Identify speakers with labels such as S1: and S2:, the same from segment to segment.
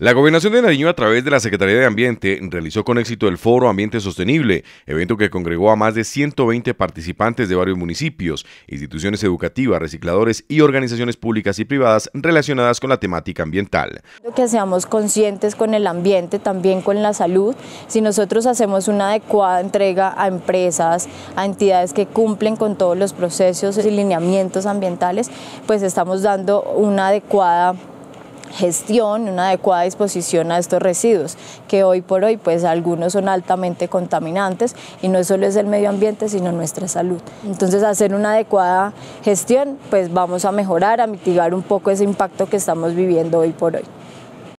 S1: La Gobernación de Nariño a través de la Secretaría de Ambiente realizó con éxito el Foro Ambiente Sostenible, evento que congregó a más de 120 participantes de varios municipios, instituciones educativas, recicladores y organizaciones públicas y privadas relacionadas con la temática ambiental.
S2: Que seamos conscientes con el ambiente, también con la salud. Si nosotros hacemos una adecuada entrega a empresas, a entidades que cumplen con todos los procesos y lineamientos ambientales, pues estamos dando una adecuada gestión, una adecuada disposición a estos residuos, que hoy por hoy pues algunos son altamente contaminantes y no solo es el medio ambiente, sino nuestra salud. Entonces, hacer una adecuada gestión, pues vamos a mejorar, a mitigar un poco ese impacto que estamos viviendo hoy por hoy.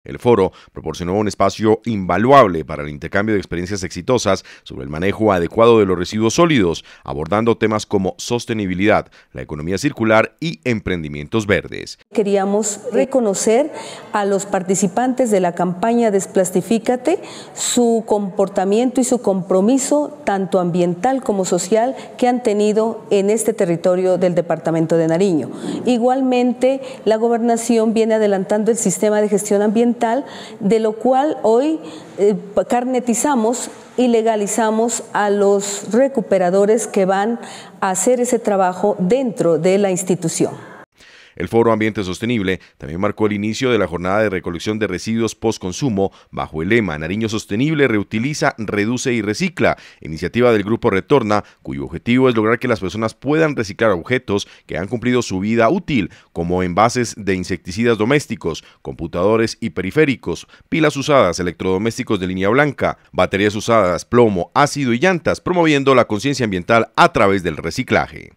S1: El foro proporcionó un espacio invaluable para el intercambio de experiencias exitosas sobre el manejo adecuado de los residuos sólidos, abordando temas como sostenibilidad, la economía circular y emprendimientos verdes.
S3: Queríamos reconocer a los participantes de la campaña Desplastifícate su comportamiento y su compromiso tanto ambiental como social que han tenido en este territorio del departamento de Nariño. Igualmente, la gobernación viene adelantando el sistema de gestión ambiental de lo cual hoy eh, carnetizamos y legalizamos a los recuperadores que van a hacer ese trabajo dentro de la
S1: institución. El Foro Ambiente Sostenible también marcó el inicio de la jornada de recolección de residuos post-consumo bajo el lema Nariño Sostenible reutiliza, reduce y recicla, iniciativa del grupo Retorna, cuyo objetivo es lograr que las personas puedan reciclar objetos que han cumplido su vida útil, como envases de insecticidas domésticos, computadores y periféricos, pilas usadas, electrodomésticos de línea blanca, baterías usadas, plomo, ácido y llantas, promoviendo la conciencia ambiental a través del reciclaje.